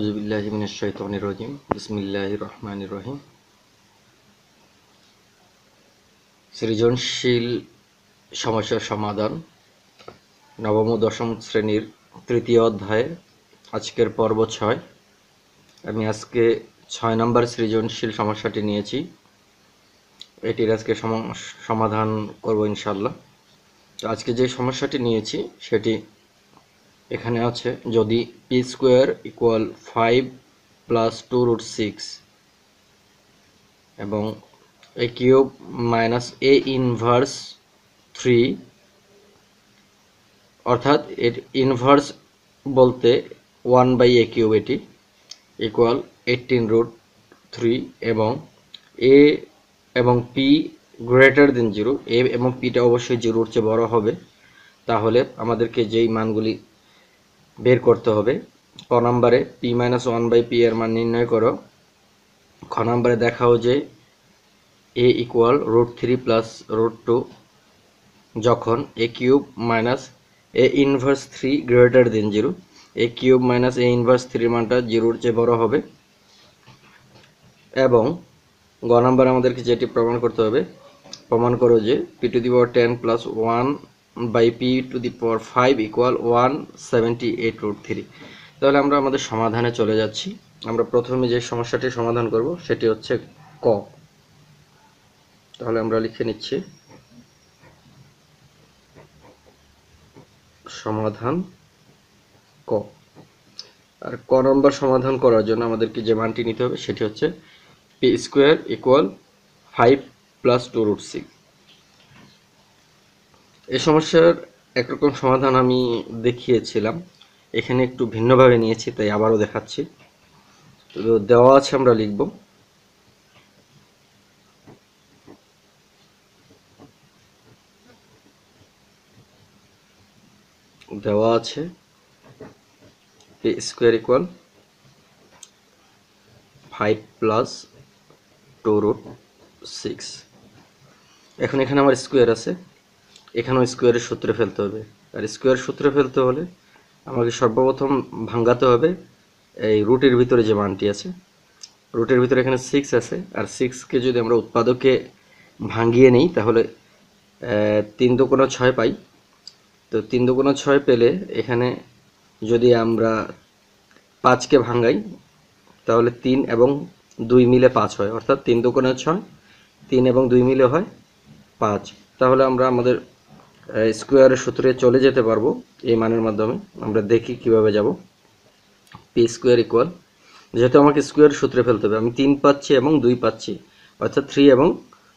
আউজবিল্লাহিমিনশৈতনিরজিম বিসমিল্লাহ রহমান রহিম সৃজনশীল সমস্যার সমাধান নবম ও দশম শ্রেণীর তৃতীয় অধ্যায়ে আজকের পর্ব ছয় আমি আজকে ছয় নম্বর সৃজনশীল সমস্যাটি নিয়েছি এটির আজকে সমাধান করব ইনশাল্লাহ আজকে যে সমস্যাটি নিয়েছি সেটি এখানে আছে যদি P square equal five plus two root six এবং A cube minus A inverse three অর্থাৎ এর ইনভার্স বলতে ওয়ান বাই এ কিউব এটি ইকুয়াল এইটিন রুট থ্রি এবং এ এবং P greater than zero A এবং পিটা অবশ্যই জিরোর চেয়ে বড় হবে তাহলে আমাদেরকে যেই মানগুলি বের করতে হবে ক নাম্বারে P minus one by P এর মান নির্ণয় করো খ নাম্বারে দেখাও যে এ equal root three plus root two যখন A cube minus A inverse three greater than zero A cube minus A inverse থ্রির মানটা জিরোর চেয়ে বড় হবে এবং গ নাম্বার আমাদেরকে যেটি প্রমাণ করতে হবে প্রমাণ করো যে P to the ten plus one by P to the power five equal one seventy eight root three তাহলে আমরা আমাদের সমাধানে চলে যাচ্ছি আমরা প্রথমে যে সমস্যাটি সমাধান করব সেটি হচ্ছে ক তাহলে আমরা লিখে নিচ্ছি সমাধান ক আর ক নম্বর সমাধান করার জন্য আমাদেরকে যে মানটি নিতে হবে সেটি হচ্ছে P square equal five plus two root six এই সমস্যার একরকম সমাধান আমি দেখিয়েছিলাম এখানে একটু ভিন্নভাবে নিয়েছি তাই আবারও দেখাচ্ছি তো দেওয়া আছে আমরা লিখব দেওয়া আছে P square equal five plus two root six এখন এখানে আমার স্কোয়ার আছে এখানেও স্কোয়ারের সূত্রে ফেলতে হবে আর স্কোয়ার সূত্রে ফেলতে হলে আমাকে সর্বপ্রথম ভাঙ্গাতে হবে এই রুটের ভিতরে যে মানটি আছে রুটের ভিতরে এখানে সিক্স আছে আর সিক্সকে যদি আমরা উৎপাদকে ভাঙ্গিয়ে নিই তাহলে তিন দোকোনা ছয় পাই তো তিন দোকোনা ছয় পেলে এখানে যদি আমরা পাঁচকে ভাঙ্গাই তাহলে তিন এবং দুই মিলে পাঁচ হয় অর্থাৎ তিন দোকানে ছয় তিন এবং দুই মিলে হয় পাঁচ তাহলে আমরা আমাদের স্কোয়ারের সূত্রে চলে যেতে পারবো এই মানের মাধ্যমে আমরা দেখি কিভাবে যাব পি স্কোয়ার ইকুয়াল যেহেতু আমাকে স্কোয়ার সূত্রে ফেলতে হবে আমি তিন পাচ্ছি এবং দুই পাচ্ছি অর্থাৎ থ্রি এবং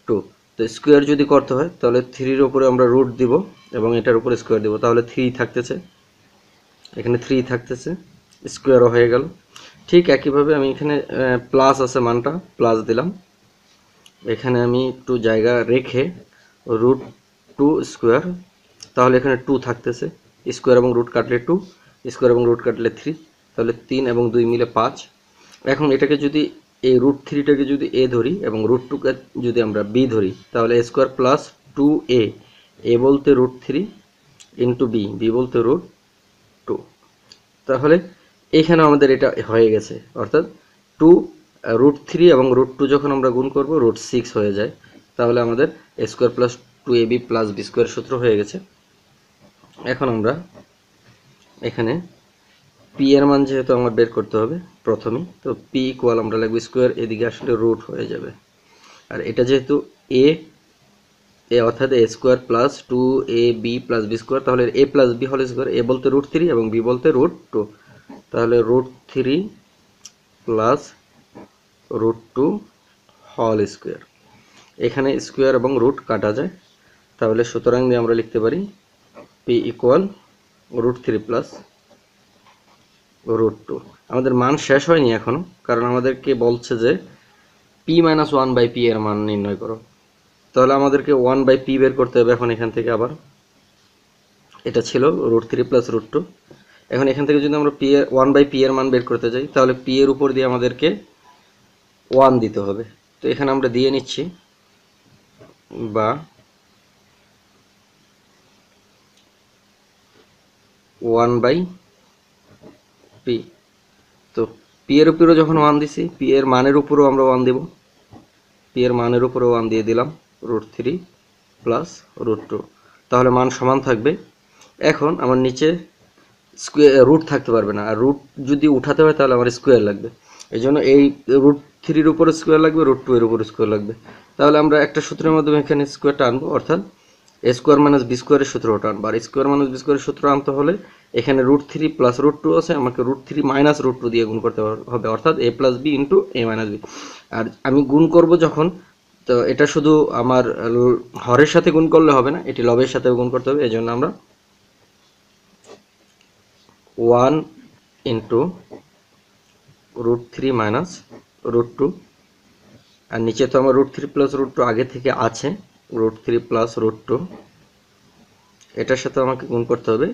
টু তো স্কোয়ার যদি করতে হয় তাহলে থ্রির ওপরে আমরা রুট দিব এবং এটার উপরে স্কোয়ার দিব তাহলে থ্রি থাকতেছে এখানে থ্রি থাকতেছে স্কোয়ারও হয়ে গেল ঠিক একইভাবে আমি এখানে প্লাস আছে মানটা প্লাস দিলাম এখানে আমি একটু জায়গা রেখে রুট টু স্কোয়ার তাহলে এখানে টু থাকতেছে স্কোয়ার এবং রুট কাটলে টু স্কোয়ার এবং রুট কাটলে থ্রি তাহলে তিন এবং দুই মিলে পাঁচ এখন এটাকে যদি এই রুট থ্রিটাকে যদি এ ধরি এবং রুট টুকে যদি আমরা বি ধরি তাহলে স্কোয়ার প্লাস টু এ এ বলতে root three into B B বলতে রুট টু তাহলে এখানে আমাদের এটা হয়ে গেছে অর্থাৎ টু রুট থ্রি এবং রুট টু যখন আমরা গুণ করব রুট সিক্স হয়ে যায় তাহলে আমাদের square plus two A B plus B square সূত্র হয়ে গেছে এখন আমরা এখানে পি এর মান যেহেতু আমার বের করতে হবে প্রথমে তো পি ইকুয়াল আমরা লাগবো স্কোয়ার এদিকে আসলে রুট হয়ে যাবে আর এটা যেহেতু এ এ অর্থাৎ এ square plus two A B plus B square তাহলে এ প্লাস বি হল স্কোয়ার এ বলতে রুট থ্রি এবং বি বলতে রুট টু তাহলে root three plus root two হল স্কোয়ার এখানে স্কোয়ার এবং রুট কাটা যায় তাহলে সুতরাং দিয়ে আমরা লিখতে পারি P equal root three plus root two আমাদের মান শেষ হয়নি এখনও কারণ আমাদেরকে বলছে যে P minus one by P এর মান নির্ণয় করো তাহলে আমাদেরকে ওয়ান বাই পি বের করতে হবে এখন এখান থেকে আবার এটা ছিল root three plus root two এখন এখান থেকে যদি আমরা পি এর ওয়ান বাই পি এর মান বের করতে চাই তাহলে পি এর উপর দিয়ে আমাদেরকে ওয়ান দিতে হবে তো এখানে আমরা দিয়ে নিচ্ছি বা ওয়ান বাই পি তো পি এর উপরেও যখন ওয়ান দিছি পি এর মানের উপরেও আমরা ওয়ান দেব পি এর মানের উপরেও ওয়ান দিয়ে দিলাম root three plus root two তাহলে মান সমান থাকবে এখন আমার নিচে স্কোয়ার রুট থাকতে পারবে না আর রুট যদি উঠাতে হয় তাহলে আমার স্কোয়ার লাগবে এই জন্য এই রুট থ্রির উপরে স্কোয়ার লাগবে রুট টু এর উপরে স্কোয়ার লাগবে তাহলে আমরা একটা সূত্রের মাধ্যমে এখানে স্কোয়ারটা আনবো অর্থাৎ স্কোয়ার মাইনাস বি স্কোয়ারের সূত্র টানবো আর স্কোয়ার মাইনাস বি স্কোয়ারের সূত্র আনতে হলে এখানে root three plus root two আছে আমাকে root three minus root two দিয়ে গুণ করতে হবে অর্থাৎ এ plus B into A minus B আর আমি গুণ করব যখন তো এটা শুধু আমার হরের সাথে গুণ করলে হবে না এটি লবের সাথে গুণ করতে হবে এই জন্য আমরা one into root three minus root two আর নিচে তো আমার root three plus root two আগে থেকে আছে root three plus root two এটার সাথে আমাকে গুণ করতে হবে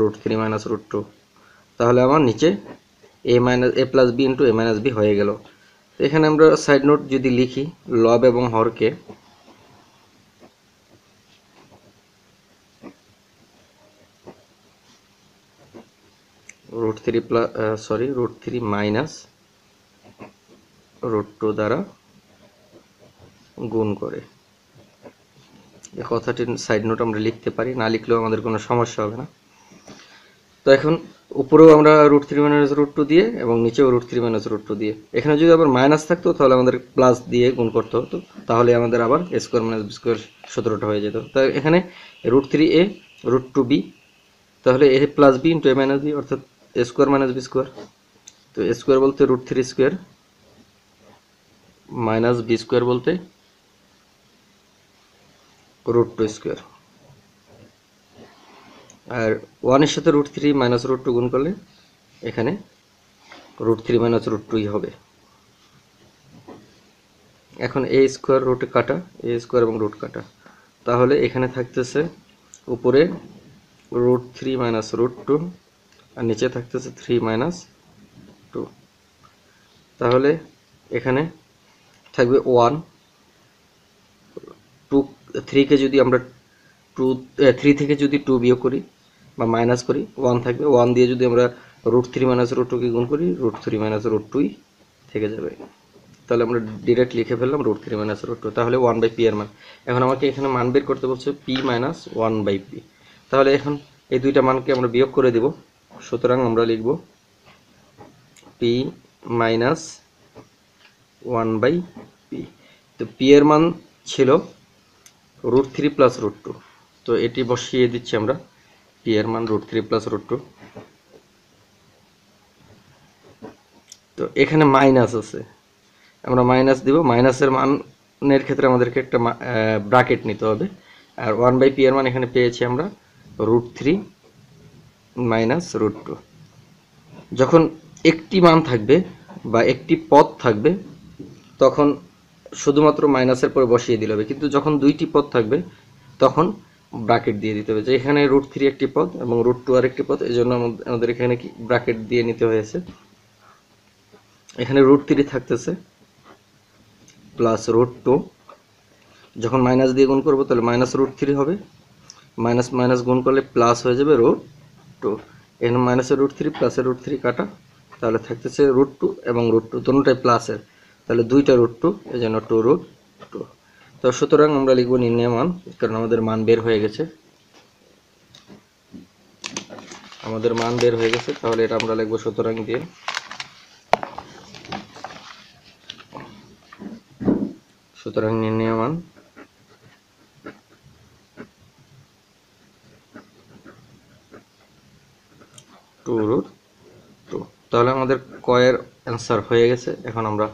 root three minus root two তাহলে আমার নিচে A minus A plus B into A minus B হয়ে গেল তো এখানে আমরা সাইড নোট যদি লিখি লব এবং হরকে root three plus sorry root three minus root two দ্বারা গুণ করে এই কথাটির সাইড নোট আমরা লিখতে পারি না লিখলেও আমাদের কোনো সমস্যা হবে না তো এখন উপরেও আমরা root three minus root two দিয়ে এবং নিচেও root three minus root two দিয়ে এখানে যদি আবার মাইনাস থাকতো তাহলে আমাদের প্লাস দিয়ে গুণ করতে হতো তাহলে আমাদের আবার A square minus B square সতেরোটা হয়ে যেত তাই এখানে root three A root two B তাহলে A plus B into A minus B অর্থাৎ এ স্কোয়ার মাইনাস বি স্কোয়ার তো এ স্কোয়ার বলতে root three square minus B square বলতে রুট টু স্কোয়ার আর ওয়ানের সাথে root three minus root two গুণ করলে এখানে রুট থ্রি মাইনাস রুট টুই হবে এখন এ স্কোয়ার রুট কাটা এ স্কোয়ার এবং রুট কাটা তাহলে এখানে থাকতেছে উপরে root three minus root two আর নিচে থাকতেছে থ্রি মাইনাস টু তাহলে এখানে থাকবে ওয়ান টু থ্রিকে যদি আমরা টু থ্রি থেকে যদি টু বিয়োগ করি বা মাইনাস করি ওয়ান থাকবে ওয়ান দিয়ে যদি আমরা রুট থ্রি মাইনাস রুট টুকে গুণ করি রুট থ্রি মাইনাস রুট টুই থেকে যাবে তাহলে আমরা ডিরেক্ট লিখে ফেললাম root three minus root two তাহলে ওয়ান বাই পি এর মান এখন আমাকে এখানে মান বের করতে বলছে P minus one by P তাহলে এখন এই দুইটা মানকে আমরা বিয়োগ করে দেব সুতরাং আমরা লিখব P minus one by P তো পি এর মান ছিল root three plus root two তো এটি বসিয়ে দিচ্ছি আমরা পি এর মান root three plus root two তো এখানে মাইনাস আছে আমরা মাইনাস দিব মাইনাসের মানের ক্ষেত্রে আমাদেরকে একটা ব্র্যাকেট নিতে হবে আর ওয়ান বাই পি এর মান এখানে পেয়েছি আমরা root three minus root two যখন একটি মান থাকবে বা একটি পথ থাকবে তখন শুধুমাত্র মাইনাসের পরে বসিয়ে দিতে হবে কিন্তু যখন দুইটি পদ থাকবে তখন ব্র্যাকেট দিয়ে দিতে হবে যে এখানে রুট থ্রি একটি পদ এবং রুট টু আরেকটি পদ এই জন্য আমাদের এখানে কি ব্র্যাকেট দিয়ে নিতে হয়েছে এখানে রুট থ্রি থাকতেছে প্লাস রুট টু যখন মাইনাস দিয়ে গুণ করবো তাহলে মাইনাস রুট থ্রি হবে মাইনাস মাইনাস গুণ করলে প্লাস হয়ে যাবে রুট টু এখানে মাইনাসের রুট থ্রি প্লাসের রুট থ্রি কাটা তাহলে থাকতেছে রুট টু এবং রুট টু দুটাই প্লাসের তাহলে দুইটা রুট টু এই জন্য টু রুট টু তো সুতরাং আমরা লিখব নির্ণয় মান কারণ আমাদের মান বের হয়ে গেছে আমাদের মান বের হয়ে গেছে তাহলে এটা আমরা লিখবো সুতরাং দিয়ে সুতরাং নির্ণয় মান টু রুট টু তাহলে আমাদের কয়ের অ্যান্সার হয়ে গেছে এখন আমরা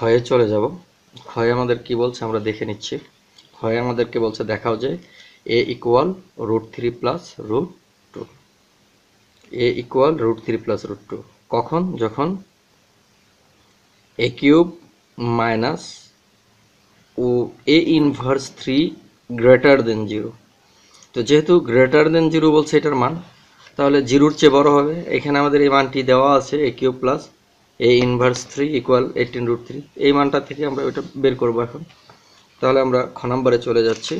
হয়ে চলে যাব হয় আমাদের কি বলছে আমরা দেখে নিচ্ছি হয়ে আমাদেরকে বলছে দেখাও যে এ equal root three plus root two A equal root three plus root two কখন যখন এ কিউব মাইনাস ও A inverse three greater than zero তো যেহেতু গ্রেটার দেন জিরো বলছে এটার মান তাহলে জিরোর চেয়ে বড় হবে এখানে আমাদের এই মানটি দেওয়া আছে এ কিউব প্লাস এই inverse three equal eighteen root three এই মানটা থেকে আমরা ওইটা বের করবো এখন তাহলে আমরা খ নম্বরে চলে যাচ্ছি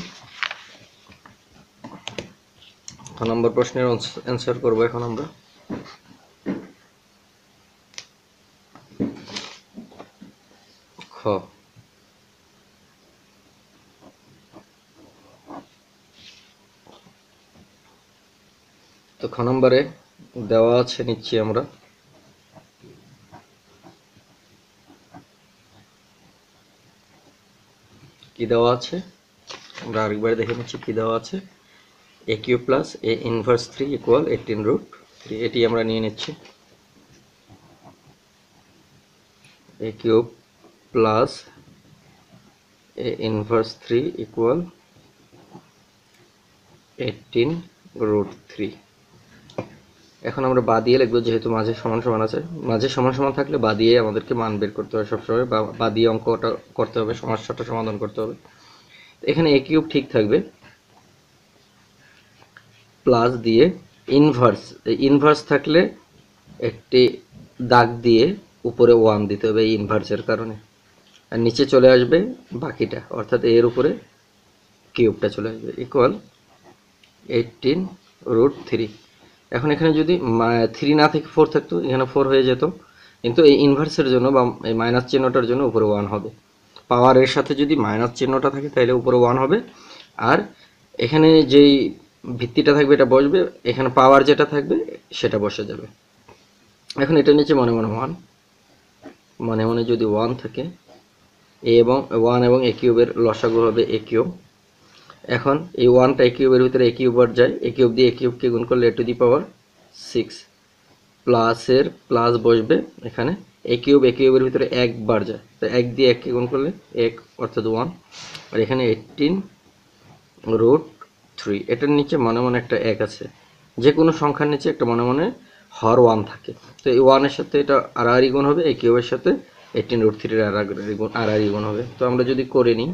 খ নম্বর প্রশ্নের অ্যান্সার করবো এখন আমরা খ তো খ নম্বরে দেওয়া আছে নিচ্ছি আমরা দেওয়া আছে আমরা আরেকবার দেখে নিচ্ছি কি দেওয়া আছে a cube plus a inverse three equal eighteen root এটি আমরা নিয়ে নিচ্ছি a cube plus a inverse three equal eighteen root three এখন আমরা বা দিয়ে লিখবো যেহেতু মাঝে সমান সমান আছে মাঝে সমান সমান থাকলে বা দিয়ে আমাদেরকে মান বের করতে হবে সবসময় বা বা দিয়ে অঙ্কটা করতে হবে সমস্যাটা সমাধান করতে হবে এখানে এ কিউব ঠিক থাকবে প্লাস দিয়ে ইনভার্স ইনভার্স থাকলে একটি দাগ দিয়ে উপরে ওয়ান দিতে হবে এই ইনভার্সের কারণে আর নিচে চলে আসবে বাকিটা অর্থাৎ এর উপরে কিউবটা চলে আসবে ইকুয়াল এইটিন রুট থ্রি এখন এখানে যদি থ্রি না থেকে ফোর থাকতো এখানে ফোর হয়ে যেত কিন্তু এই ইনভার্সের জন্য বা এই মাইনাস চিহ্নটার জন্য উপরে ওয়ান হবে পাওয়ারের সাথে যদি মাইনাস চিহ্নটা থাকে তাহলে উপরে ওয়ান হবে আর এখানে যেই ভিত্তিটা থাকবে এটা বসবে এখানে পাওয়ার যেটা থাকবে সেটা বসে যাবে এখন এটা নিচে মনে মনে ওয়ান মনে মনে যদি ওয়ান থাকে এ এবং ওয়ান এবং এ কিউবের লসাগু হবে এ কিউব এখন এই ওয়ানটা একিউবের ভিতরে একিউবার যায় একিউব দিয়ে একিউবকে গুণ করলে a to the power six প্লাসের প্লাস বসবে এখানে একিউব একিউবের ভিতরে একবার যায় তো এক দিয়ে এককে গুণ করলে এক অর্থাৎ ওয়ান আর এখানে এইটিন রুট থ্রি এটার নিচে মনে মনে একটা এক আছে যে কোনো সংখ্যার নিচে একটা মনে মনে হর ওয়ান থাকে তো এই ওয়ানের সাথে এটা আড়াআড়ি গুণ হবে একিউবের সাথে এইটিন রুট থ্রির আড়াআড়ি আর আড়াআড়ি গুণ হবে তো আমরা যদি করে নিই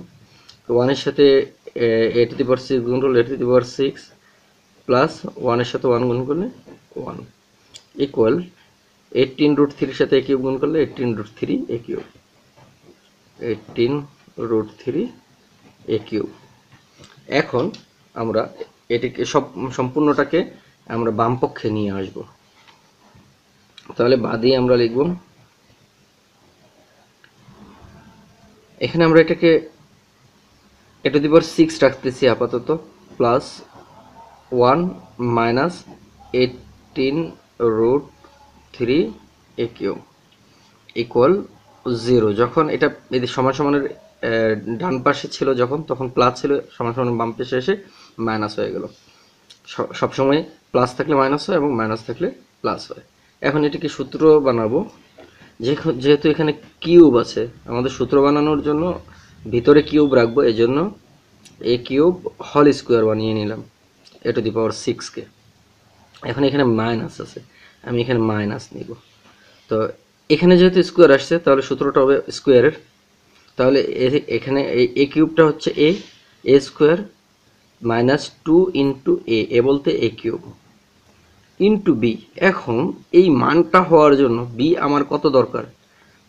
ওয়ানের সাথে eight to the power six গুণ করলে eight to the power six plus ওয়ানের সাথে ওয়ান গুণ করলে ওয়ান ইকুয়াল এইটিন রুট থ্রির সাথে এ কিউব গুণ করলে eighteen root three a cube eighteen root three a cube এখন আমরা এটিকে সব সম্পূর্ণটাকে আমরা বামপক্ষে নিয়ে আসব তাহলে বাদিয়ে আমরা লিখব এখানে আমরা এটাকে এটা টু সিক্স রাখতেছি আপাতত plus one minus eighteen root three a cube equal zero যখন এটা এদের সমান সমানের ডান পাশে ছিল যখন তখন প্লাস ছিল সমান সমান বাম পাশে এসে মাইনাস হয়ে গেল সবসময় প্লাস থাকলে মাইনাস হয় এবং মাইনাস থাকলে প্লাস হয় এখন এটাকে সূত্র বানাবো যেহেতু এখানে কিউব আছে আমাদের সূত্র বানানোর জন্য ভিতরে কিউব রাখবো এজন্য এ কিউব হল স্কোয়ার বানিয়ে নিলাম এ টু দি পাওয়ার সিক্সকে এখন এখানে মাইনাস আছে আমি এখানে মাইনাস নিব তো এখানে যেহেতু স্কোয়ার আসছে তাহলে সূত্রটা হবে স্কোয়ারের তাহলে এখানে এ কিউবটা হচ্ছে a a square minus two into a এ বলতে এ কিউব ইন্টু বি এখন এই মানটা হওয়ার জন্য বি আমার কত দরকার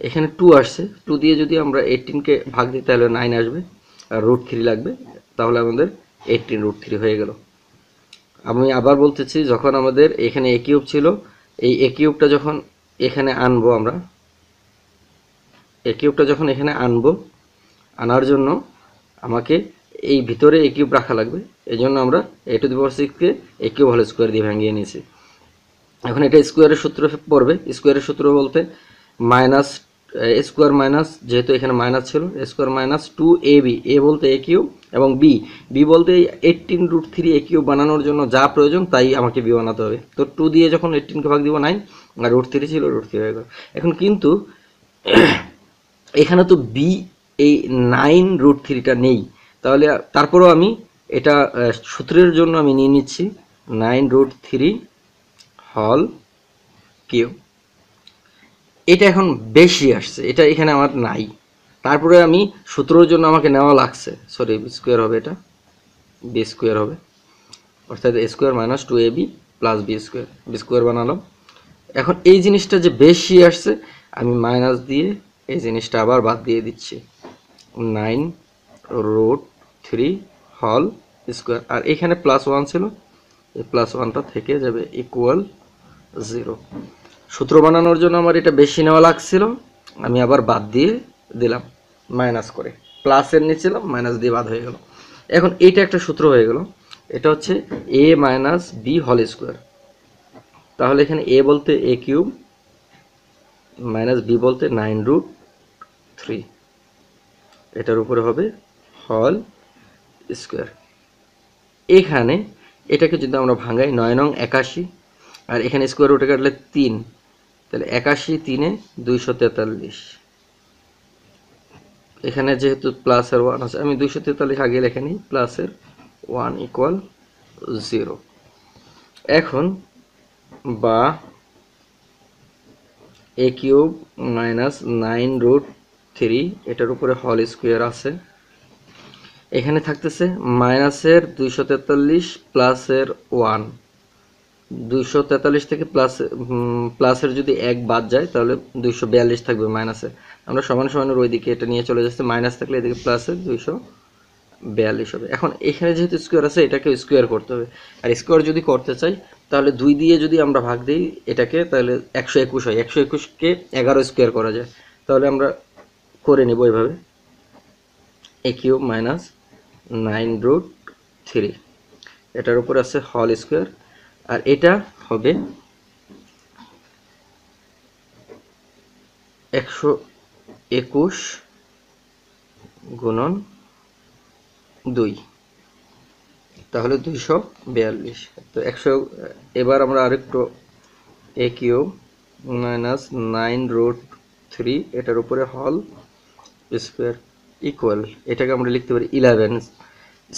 এখানে টু আসছে টু দিয়ে যদি আমরা এইটিনকে ভাগ দিই তাহলে নাইন আসবে আর রুট থ্রি লাগবে তাহলে আমাদের এইটিন রুট থ্রি হয়ে গেল আমি আবার বলতেছি যখন আমাদের এখানে এ কিউব ছিল এই এ কিউবটা যখন এখানে আনবো আমরা এ কিউবটা যখন এখানে আনবো আনার জন্য আমাকে এই ভিতরে এ কিউব রাখা লাগবে এই জন্য আমরা এ টু দি পাওয়ার সিক্সকে এ কিউব হল স্কোয়ার দিয়ে ভাঙিয়ে নিয়েছি এখন এটা স্কোয়ারের সূত্র পড়বে স্কোয়ারের সূত্র বলতে মাইনাস স্কোয়ার মাইনাস যেহেতু এখানে মাইনাস ছিল square minus two A b a বলতে এ কিউ এবং বি বি বলতে eighteen root three a cube বানানোর জন্য যা প্রয়োজন তাই আমাকে বি বানাতে হবে তো টু দিয়ে যখন এইটিনকে ভাগ দিব নাইন আর রুট থ্রি ছিল রুট থ্রি হয়ে গেল এখন কিন্তু এখানে তো বি এই নাইন রুট থ্রিটা নেই তাহলে তারপরেও আমি এটা সূত্রের জন্য আমি নিয়ে নিচ্ছি নাইন রুট থ্রি হল কিউ এটা এখন বেশি আসছে এটা এখানে আমার নাই তারপরে আমি সতেরোর জন্য আমাকে নেওয়া লাগছে সরি স্কোয়ার হবে এটা বি স্কোয়ার হবে অর্থাৎ এ square minus two A B plus B square b square বানালাম এখন এই জিনিসটা যে বেশি আসছে আমি মাইনাস দিয়ে এই জিনিসটা আবার বাদ দিয়ে দিচ্ছি নাইন রোড থ্রি হল স্কোয়ার আর এখানে প্লাস ওয়ান ছিল এই প্লাস ওয়ানটা থেকে যাবে ইকুয়াল জিরো সূত্র বানানোর জন্য আমার এটা বেশি নেওয়া লাগছিল আমি আবার বাদ দিয়ে দিলাম মাইনাস করে প্লাসের নিয়েছিলাম মাইনাস দিয়ে বাদ হয়ে গেল এখন এইটা একটা সূত্র হয়ে গেল এটা হচ্ছে এ মাইনাস বি হল স্কোয়ার তাহলে এখানে এ বলতে এ কিউব মাইনাস বি বলতে নাইন রুট থ্রি এটার উপরে হবে হল স্কোয়ার এখানে এটাকে যদি আমরা ভাঙাই নয় নং একাশি আর এখানে স্কোয়ার রুটে কাটলে তিন তাহলে একাশি তিনে দুইশো তেতাল্লিশ এখানে যেহেতু প্লাসের ওয়ান আছে আমি দুইশো তেতাল্লিশ আগে লেখে নিই প্লাসের ওয়ান ইকুয়াল জিরো এখন বা a cube minus nine root three এটার উপরে হল স্কোয়ার আছে এখানে থাকতেছে মাইনাসের দুইশো তেতাল্লিশ প্লাসের ওয়ান দুইশো তেতাল্লিশ থেকে প্লাস প্লাসের যদি এক বাদ যায় তাহলে দুইশো বিয়াল্লিশ থাকবে মাইনাসে আমরা সমান ওই ওইদিকে এটা নিয়ে চলে যাচ্ছে মাইনাস থাকলে এদিকে প্লাসে দুইশো বিয়াল্লিশ হবে এখন এখানে যেহেতু স্কোয়ার আছে এটাকে স্কোয়ার করতে হবে আর স্কোয়ার যদি করতে চাই তাহলে দুই দিয়ে যদি আমরা ভাগ দিই এটাকে তাহলে একশো একুশ হয় একশো একুশকে এগারো স্কোয়ার করা যায় তাহলে আমরা করে নেব এইভাবে a cube minus nine root three এটার উপর আছে হল স্কোয়ার আর এটা হবে একশো একুশ গুণন দুই তাহলে দুইশো বিয়াল্লিশ তো একশো এবার আমরা আরেকটু a cube minus nine root three এটার উপরে হল স্কোয়ার ইকুয়াল এটাকে আমরা লিখতে পারি ইলেভেন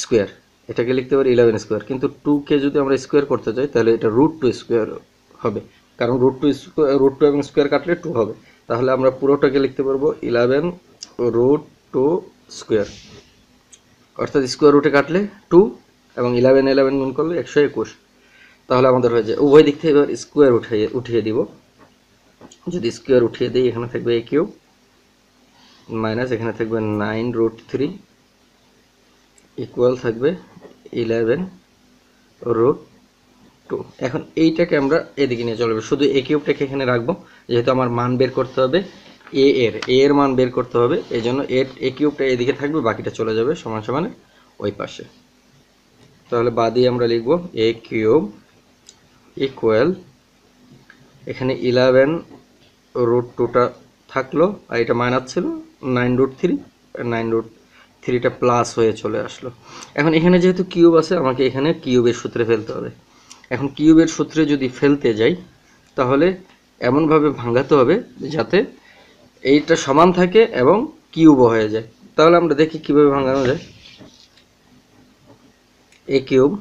স্কোয়ার এটাকে লিখতে পারি ইলেভেন স্কোয়ার কিন্তু টুকে যদি আমরা স্কোয়ার করতে চাই তাহলে এটা রুট টু স্কোয়ার হবে কারণ root two square root two এবং স্কোয়ার কাটলে টু হবে তাহলে আমরা পুরোটাকে লিখতে পারবো ইলেভেন রুট টু স্কোয়ার অর্থাৎ স্কোয়ার রুটে কাটলে টু এবং ইলেভেন ইলেভেন গুণ করলে একশো একুশ তাহলে আমাদের হয়ে যায় উভয় দিক থেকে এবার স্কোয়ার উঠিয়ে উঠিয়ে দিব যদি স্কোয়ার উঠিয়ে দিই এখানে থাকবে এ কিউ মাইনাস এখানে থাকবে নাইন রুট থ্রি ইকুয়াল থাকবে ইলেভেন রুট টু এখন এইটাকে আমরা এদিকে নিয়ে চলবে শুধু এ কিউবটাকে এখানে রাখবো যেহেতু আমার মান বের করতে হবে এ এর এ এর মান বের করতে হবে এই জন্য এর এ কিউবটা এদিকে থাকবে বাকিটা চলে যাবে সমান সমানে ওই পাশে তাহলে বাদই আমরা লিখব এ কিউব ইকুয়াল এখানে ইলেভেন রুট টুটা থাকলো আর এটা মাইনাস ছিল nine root three nine root থ্রিটা প্লাস হয়ে চলে আসলো এখন এখানে যেহেতু কিউব আছে আমাকে এখানে কিউবের সূত্রে ফেলতে হবে এখন কিউবের সূত্রে যদি ফেলতে যাই তাহলে এমনভাবে ভাঙাতে হবে যাতে এইটা সমান থাকে এবং কিউবও হয়ে যায় তাহলে আমরা দেখি কিভাবে ভাঙানো যায় এ কিউব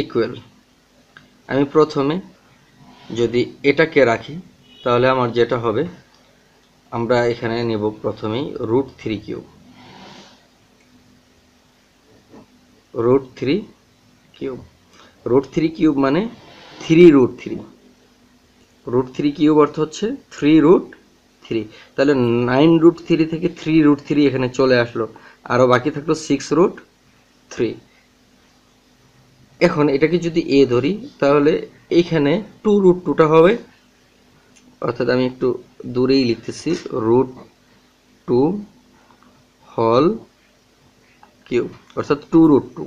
ইকুয়াল আমি প্রথমে যদি এটাকে রাখি তাহলে আমার যেটা হবে আমরা এখানে নেব প্রথমেই root three cube root three cube root three cube মানে three root three root three cube অর্থ হচ্ছে থ্রি রুট থ্রি তাহলে নাইন রুট থ্রি থেকে থ্রি রুট থ্রি এখানে চলে আসলো আরও বাকি থাকলো সিক্স রুট থ্রি এখন এটাকে যদি এ ধরি তাহলে এইখানে টু রুট টুটা হবে অর্থাৎ আমি একটু দূরেই লিখতেছি রুট টু হল কিউব অর্থাৎ টু রুট টু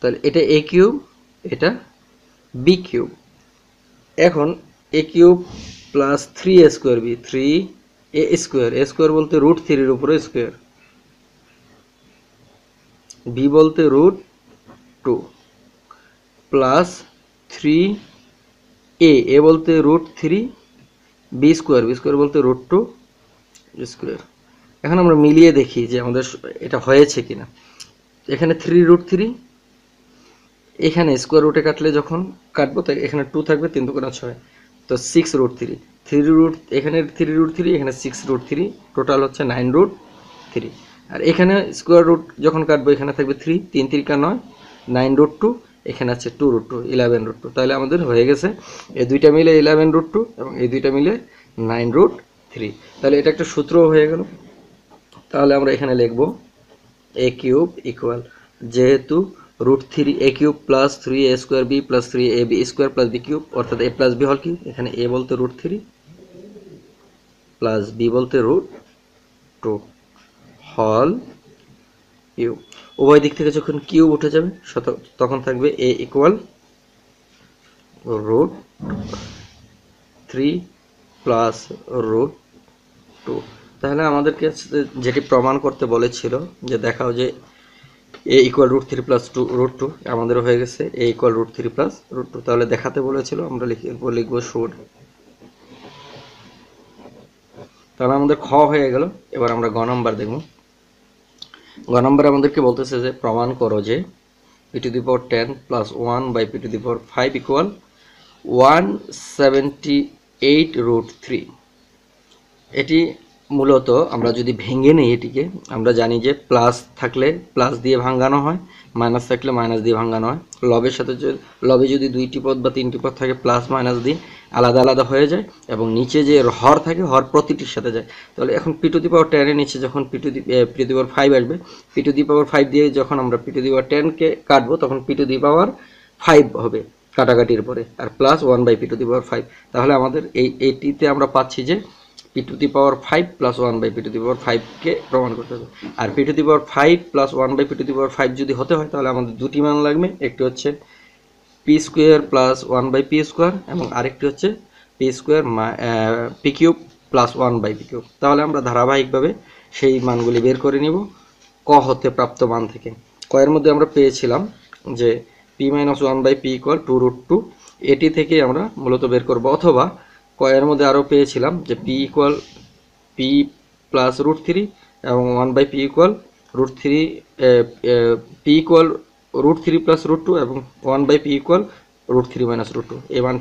তাহলে এটা এ কিউব এটা বি কিউব এখন a cube plus three a square b three a square a square বলতে রুট থ্রির উপরে স্কোয়ার বি বলতে root two plus three a এ বলতে root three b square b square বলতে রুট টু স্কোয়ার এখন আমরা মিলিয়ে দেখি যে আমাদের এটা হয়েছে কিনা এখানে থ্রি রুট থ্রি এখানে স্কোয়ার রুটে কাটলে যখন কাটবো তাই এখানে টু থাকবে তিন দুগুণা ছয় তো six root three three root এখানে থ্রি রুট থ্রি এখানে সিক্স রুট থ্রি টোটাল হচ্ছে নাইন রুট থ্রি আর এখানে স্কোয়ার রুট যখন কাটবো এখানে থাকবে থ্রি তিন তিরিকা নয় নাইন রুট টু এখানে আছে two root two eleven root two তাহলে আমাদের হয়ে গেছে এই দুইটা মিলে ইলেভেন রুট টু এবং এই দুইটা মিলে নাইন রুট থ্রি তাহলে এটা একটা সূত্র হয়ে গেল তাহলে আমরা এখানে লিখব এ কিউব ইকুয়াল যেহেতু root three a cube plus three a square b plus three a b square plus b cube অর্থাৎ এ প্লাস বি হল কি এখানে এ বলতে রুট থ্রি প্লাস বি বলতে রুট টু হল কিউব উভয় দিক থেকে যখন কিউব উঠে যাবে তখন থাকবে a equal root three plus root two তাহলে আমাদেরকে যেটি প্রমাণ করতে বলেছিল যে দেখাও যে এ equal root three plus two root two আমাদের হয়ে গেছে a equal root three plus root two তাহলে দেখাতে বলেছিল আমরা লিখে লিখবো শুড তাহলে আমাদের খ হয়ে গেল এবার আমরা গ নম্বর দেখব গ নম্বর আমাদেরকে বলতেছে যে প্রমাণ করো যে P to the power ten plus one by P to the power five equal one seventy eight root three এটি মূলত আমরা যদি ভেঙে নিই এটিকে আমরা জানি যে প্লাস থাকলে প্লাস দিয়ে ভাঙানো হয় মাইনাস থাকলে মাইনাস দিয়ে ভাঙানো হয় লবের সাথে লবে যদি দুইটি পদ বা তিনটি পদ থাকে প্লাস মাইনাস দিয়ে আলাদা আলাদা হয়ে যায় এবং নিচে যে হর থাকে হর প্রতিটির সাথে যায় তাহলে এখন পিটু দি পাওয়ার টেনের নিচে যখন পিটু দি পিটু দি পাওয়ার ফাইভ আসবে পিটু দি পাওয়ার ফাইভ দিয়ে যখন আমরা পিটু দি পাওয়ার টেনকে কাটবো তখন পিটু দি পাওয়ার ফাইভ হবে কাটাকাটির পরে আর plus one by p two the power five তাহলে আমাদের এই এইটিতে আমরা পাচ্ছি যে P to the power five plus one by P to the power ফাইভকে প্রমাণ করতে হবে আর p to the power five plus one by P to the power five যদি হতে হয় তাহলে আমাদের দুটি মান লাগবে একটি হচ্ছে P square plus one by p square এবং আরেকটি হচ্ছে P square p cube plus one by p cube তাহলে আমরা ধারাবাহিকভাবে সেই মানগুলি বের করে নিব ক হতে প্রাপ্ত মান থেকে কয়ের মধ্যে আমরা পেয়েছিলাম যে P minus one by p equal two root two এটি থেকে আমরা মূলত বের করব অথবা এর মধ্যে আরও পেয়েছিলাম যে p equal p plus root three এবং one by p equal root three p equal root three plus root two এবং one by p equal root three minus root two এই মান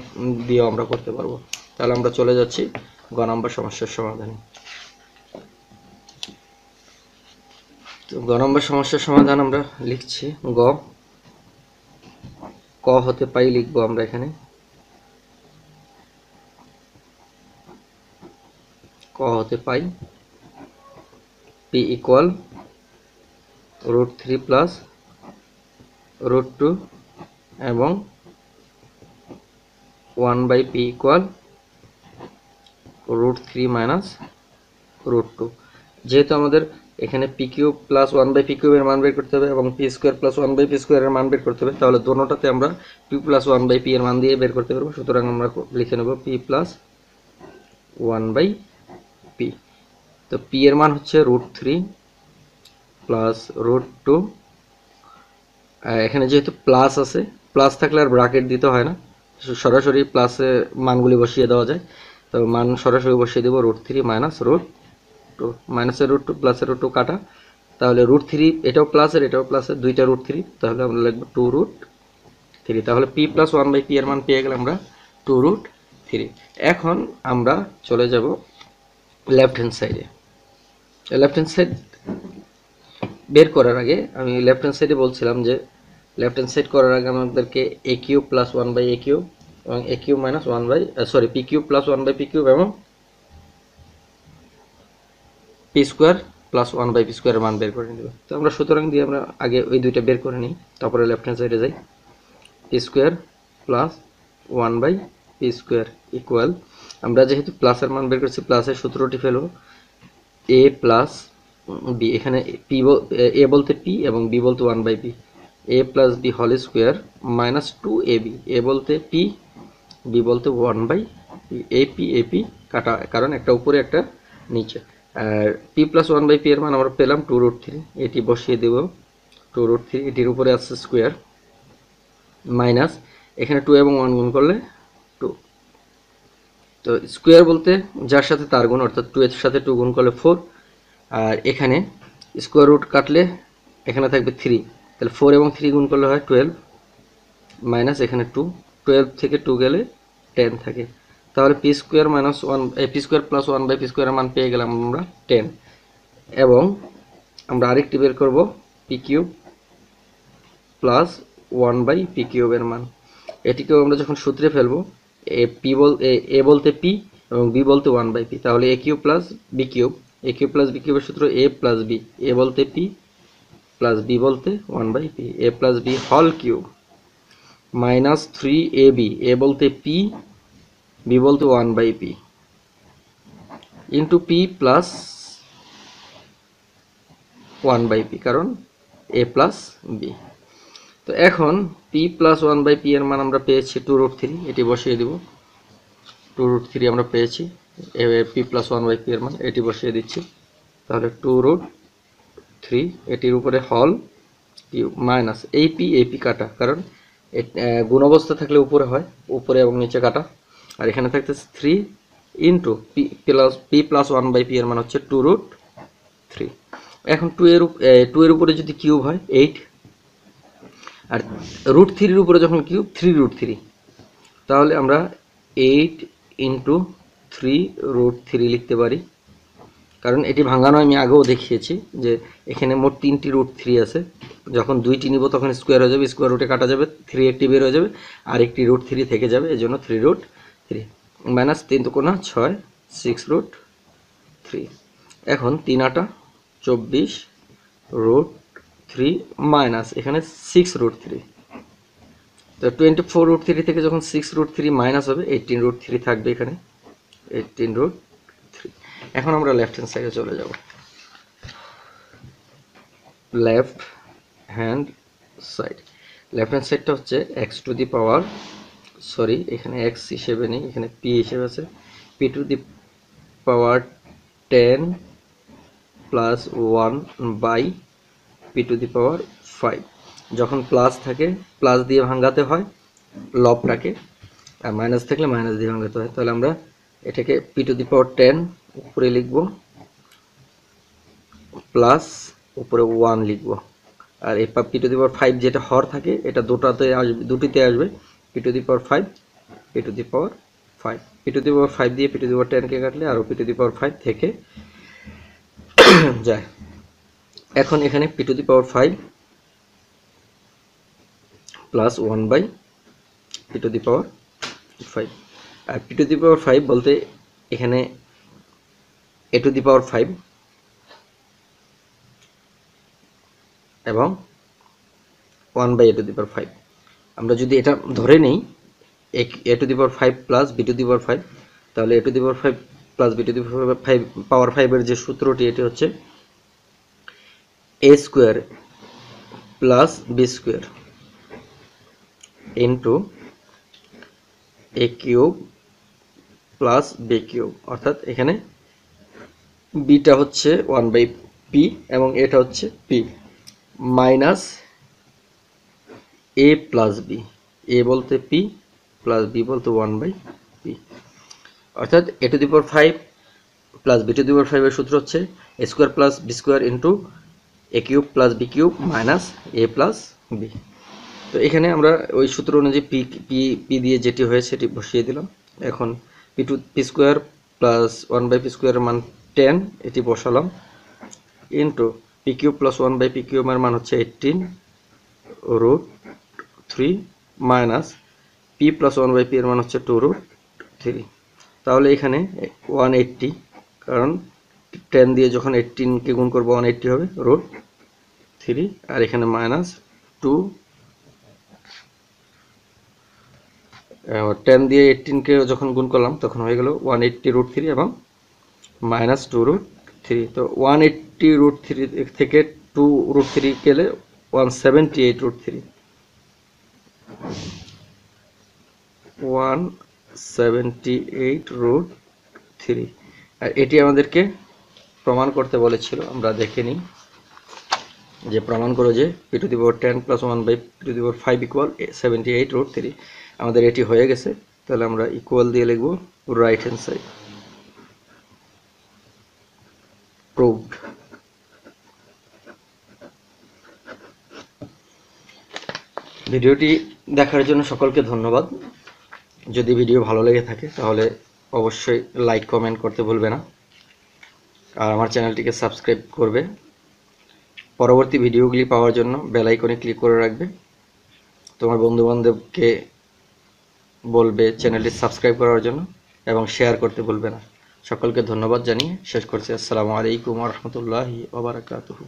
দিয়েও আমরা করতে পারবো তাহলে আমরা চলে যাচ্ছি গ নম্বর সমস্যার সমাধানে তো গ নম্বর সমস্যার সমাধান আমরা লিখছি গ ক হতে পাই লিখবো আমরা এখানে হতে পাই p equal root three plus root two এবং one by p equal root three minus root two যেহেতু আমাদের এখানে p cube plus one by p কিউবের মান বের করতে হবে এবং p square plus one by p স্কোয়ারের মান বের করতে হবে তাহলে দোনোটাতে আমরা p plus one by P এর মান দিয়ে বের করতে পারবো সুতরাং আমরা লিখে নেব p plus one by P তো পি এর মান হচ্ছে root three plus root two এখানে যেহেতু প্লাস আছে প্লাস থাকলে আর ব্রাকেট দিতে হয় না সরাসরি প্লাসে মানগুলি বসিয়ে দেওয়া যায় তো মান সরাসরি বসিয়ে দেবো root three minus root two মাইনাসের রুট টু প্লাসের রুট টু কাটা তাহলে রুট থ্রি এটাও প্লাসের এটাও প্লাসের দুইটা রুট থ্রি তাহলে আমরা লিখবো টু রুট থ্রি তাহলে p plus one by P এর মান পেয়ে গেলে আমরা টু রুট থ্রি এখন আমরা চলে যাব লেফট হ্যান্ড সাইডে লেফট হ্যান্ড সাইড বের করার আগে আমি লেফট হ্যান্ড সাইডে বলছিলাম যে লেফট হ্যান্ড সাইড করার আগে আমাদেরকে a cube plus one by a cube এবং a cube minus one by sorry p cube plus one by p cube এবং p square plus one by p স্কোয়ারের মান বের করে দেবে তো আমরা সুতরাং দিয়ে আমরা আগে ওই দুইটা বের করে নিই তারপরে লেফট হ্যান্ড সাইডে যাই p square plus one by p square equal আমরা যেহেতু প্লাসের মান বের করছি প্লাসের সূত্রটি ফেলব এ প্লাস বি এখানে পি এ বলতে পি এবং বি বলতে one by p a plus B হল square minus two A b a বলতে পি বি বলতে one by a p a p কাটা কারণ একটা উপরে একটা নিচে আর p plus one by P এর মান আমরা পেলাম টু রুট থ্রি এটি বসিয়ে দেব টু রুট থ্রি এটির উপরে আসছে স্কোয়ার মাইনাস এখানে টু এবং ওয়ান গুণ করলে তো স্কোয়ার বলতে যার সাথে তার গুণ অর্থাৎ টু এর সাথে টু গুণ করলে ফোর আর এখানে স্কোয়ার রুট কাটলে এখানে থাকবে থ্রি তাহলে ফোর এবং থ্রি গুণ করলে হয় টুয়েলভ মাইনাস এখানে টু টুয়েলভ থেকে টু গেলে টেন থাকে তাহলে p square minus one p square plus one by p স্কোয়ারের মান পেয়ে গেলাম আমরা টেন এবং আমরা আরেকটি বের করব p cube plus one by p কিউবের মান এটিকেও আমরা যখন সূত্রে ফেলবো এ পি বল এ বলতে পি এবং বি বলতে ওয়ান বাই পি তাহলে a cube plus b cube a cube plus b কিউবের সূত্র এ প্লাস বি এ বলতে পি প্লাস বি বলতে one by p a plus B হল cube minus three a b a বলতে p b বলতে one by p into p plus one by p কারণ a plus b তো এখন p plus one by P এর মান আমরা পেয়েছি টু রুট থ্রি এটি বসিয়ে দিব টু রুট থ্রি আমরা পেয়েছি p plus one by P এর মান এটি বসিয়ে দিচ্ছি তাহলে টু রুট থ্রি এটির উপরে হল কিউ মাইনাস এই পি এই পি কাটা কারণ গুণ অবস্থা থাকলে উপরে হয় উপরে এবং নিচে কাটা আর এখানে থাকতে three into p plus p plus one by P এর মান হচ্ছে টু রুট থ্রি এখন টু এর টু এর উপরে যদি কিউব হয় এইট আর রুট থ্রির উপরে যখন কিউব থ্রি রুট থ্রি তাহলে আমরা eight into three root three লিখতে পারি কারণ এটি ভাঙ্গানো আমি আগেও দেখিয়েছি যে এখানে মোট তিনটি রুট থ্রি আছে যখন দুইটি নিব তখন স্কোয়ার হয়ে যাবে স্কোয়ার রুটে কাটা যাবে থ্রি একটি বের হয়ে যাবে আর একটি রুট থ্রি থেকে যাবে এই জন্য থ্রি রুট থ্রি মাইনাস তিন কোনো ছয় সিক্স রুট থ্রি এখন তিন আটা চব্বিশ রুট থ্রি মাইনাস এখানে সিক্স রুট থ্রি তো টোয়েন্টি ফোর রুট থ্রি থেকে যখন সিক্স রুট থ্রি মাইনাস হবে এইটিন রুট থ্রি থাকবে এখানে এইটিন রুট থ্রি এখন আমরা লেফট হ্যান্ড সাইডে চলে যাব left hand side left hand সাইডটা হচ্ছে x to the power sorry এখানে এক্স হিসেবে নেই এখানে পি হিসেবে আছে p to the power ten plus one by P to the power five যখন প্লাস থাকে প্লাস দিয়ে ভাঙ্গাতে হয় লবটাকে আর মাইনাস থাকলে মাইনাস দিয়ে ভাঙ্গাতে হয় তাহলে আমরা এটাকে p to the power ten উপরে লিখব প্লাস উপরে ওয়ান লিখব আর এই p to the power five যেটা হর থাকে এটা দুটাতে আসবে দুটিতে আসবে p to the power five p to the power five p to the power five দিয়ে পি টু দি পাওয়ার টেনকে কাটলে আরও p to the power five থেকে যায় এখন এখানে p to the power five plus one by P to the power five আর p to the power five বলতে এখানে a to the power five এবং one by a to the power five আমরা যদি এটা ধরে নিই a to the power five plus b to the power five তাহলে a to the power five plus b to the power five power ফাইভের যে সূত্রটি এটি হচ্ছে a square plus B square into a cube plus b cube অর্থাৎ এখানে beta হচ্ছে one by P এবং এটা হচ্ছে p minus A plus b a বলতে পি প্লাস বি বলতে ওয়ান বাই পি অর্থাৎ a to the power five plus b to the power ফাইভের সূত্র হচ্ছে a square plus B square into a cube plus b cube minus A plus b তো এখানে আমরা ওই সূত্র অনুযায়ী পি পি পি দিয়ে যেটি হয়েছে সেটি বসিয়ে দিলাম এখন p to p square plus one by p স্কোয়ারের মান টেন এটি বসালাম into p cube plus one by p কিউবের মান হচ্ছে eighteen root three minus p plus one by P এর মান হচ্ছে টু রুট থ্রি তাহলে এখানে ওয়ান এইট্টি কারণ টেন দিয়ে যখন এইটিনকে গুণ করবো ওয়ান এইটটি হবে রোড থ্রি আর এখানে মাইনাস টু টেন দিয়ে এইটিনকে যখন গুণ করলাম তখন হয়ে গেল ওয়ান এইটটি রুট থ্রি এবং মাইনাস টু রুট থ্রি তো ওয়ান এইটটি রুট থ্রি থেকে টু রুট থ্রি গেলে one seventy eight root three one seventy eight root three আর এটি আমাদেরকে প্রমাণ করতে বলেছিল আমরা দেখে নিই যে প্রমাণ করো যে P to the power ten plus one by P to the power five equal seventy eight root three আমাদের এটি হয়ে গেছে তাহলে আমরা ইকুয়াল দিয়ে লিখব রাইট হ্যান্ড সাইড প্রুভড ভিডিওটি দেখার জন্য সকলকে ধন্যবাদ যদি ভিডিও ভালো লেগে থাকে তাহলে অবশ্যই লাইক কমেন্ট করতে ভুলবে না আর আমার চ্যানেলটিকে সাবস্ক্রাইব করবে পরবর্তী ভিডিওগুলি পাওয়ার জন্য বেল ক্লিক করে রাখবে তোমার বন্ধুবান্ধবকে বলবে চ্যানেলটি সাবস্ক্রাইব করার জন্য এবং শেয়ার করতে বলবে না সকলকে ধন্যবাদ জানিয়ে শেষ করছি আসসালামু আলাইকুম রহমতুল্লাহি ওবরাকাতহু